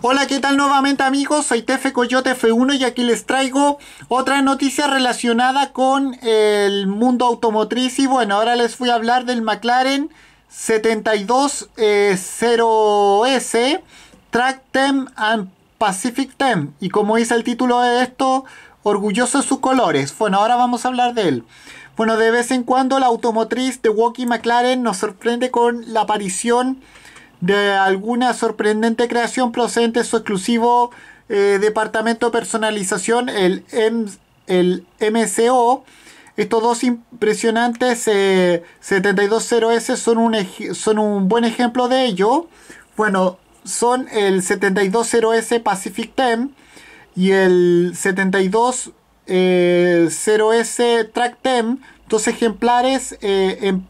Hola, ¿qué tal nuevamente amigos? Soy Tefe Coyote F1 y aquí les traigo otra noticia relacionada con el mundo automotriz. Y bueno, ahora les voy a hablar del McLaren 720S eh, Track Tem and Pacific Tem. Y como dice el título de esto, orgulloso de sus colores. Bueno, ahora vamos a hablar de él. Bueno, de vez en cuando la automotriz de Walkie McLaren nos sorprende con la aparición de alguna sorprendente creación procedente de su exclusivo eh, departamento de personalización, el, el MCO. Estos dos impresionantes 720S eh, son un, son un buen ejemplo de ello. Bueno, son el 720S Pacific tem y el 720S eh, Track tem dos ejemplares en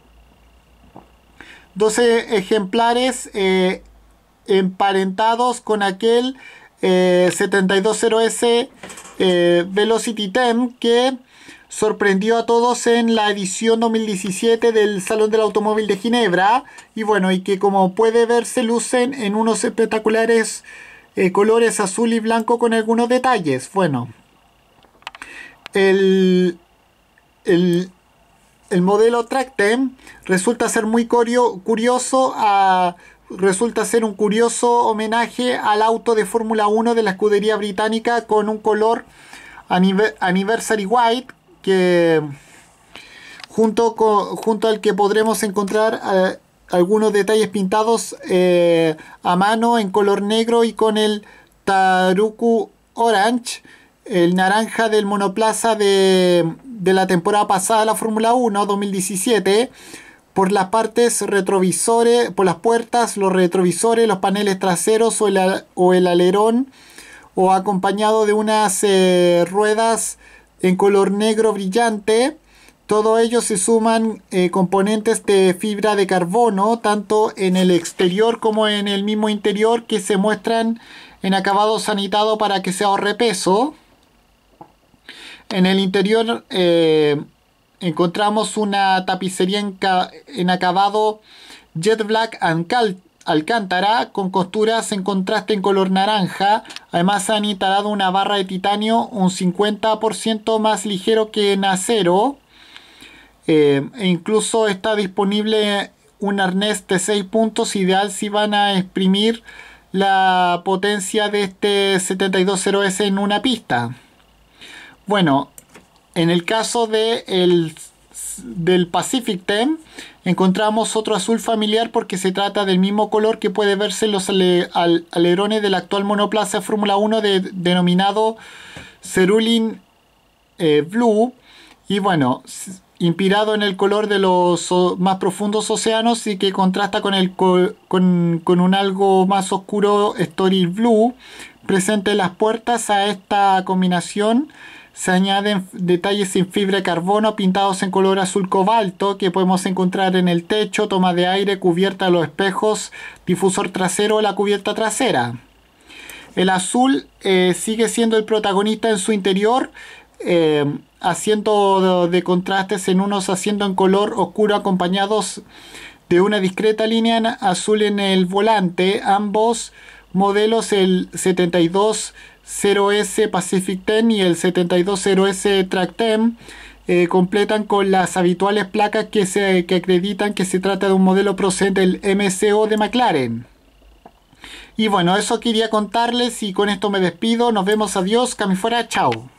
12 ejemplares eh, emparentados con aquel 720S eh, eh, Velocity Tem que sorprendió a todos en la edición 2017 del Salón del Automóvil de Ginebra y bueno, y que como puede verse lucen en unos espectaculares colores azul y blanco con algunos detalles. Bueno, el el modelo Tractem resulta ser muy curioso resulta ser un curioso homenaje al auto de Fórmula 1 de la escudería británica con un color Anniversary White que junto, al que podremos encontrar eh, algunos detalles pintados eh, a mano en color negro y con el Taruku Orange el naranja del monoplaza de, la temporada pasada de la Fórmula 1 2017 por las partes retrovisores, por las puertas, los retrovisores, los paneles traseros o el, alerón o acompañado de unas eh, ruedas en color negro brillante. Todo ello se suman eh, componentes de fibra de carbono, tanto en el exterior como en el mismo interior, que se muestran en acabado sanitado para que se ahorre peso. En el interior eh, encontramos una tapicería en, acabado Jet Black Alcántara con costuras en contraste en color naranja. Además han instalado una barra de titanio un 50% más ligero que en acero. Eh, e incluso está disponible un arnés de 6 puntos ideal si van a exprimir la potencia de este 720S en una pista. Bueno, en el caso de del Pacific Ten, encontramos otro azul familiar porque se trata del mismo color que puede verse en los alerones de la del actual monoplaza Fórmula 1 denominado Cerulin eh, Blue. Y bueno, inspirado en el color de los más profundos océanos y que contrasta con, con, con un algo más oscuro Story Blue, presente en las puertas a esta combinación se añaden detalles sin fibra de carbono pintados en color azul cobalto que podemos encontrar en el techo, toma de aire, cubierta a los espejos, difusor trasero o la cubierta trasera. El azul eh, sigue siendo el protagonista en su interior, eh, haciendo de, contrastes en unos haciendo en color oscuro acompañados de una discreta línea azul en el volante. Ambos modelos, el 72 0S Pacific 10 y el 720S Track 10 eh, completan con las habituales placas que, se, acreditan que se trata de un modelo procedente del MCO de McLaren. Y bueno, eso quería contarles y con esto me despido. Nos vemos, adiós, cami fuera, chao.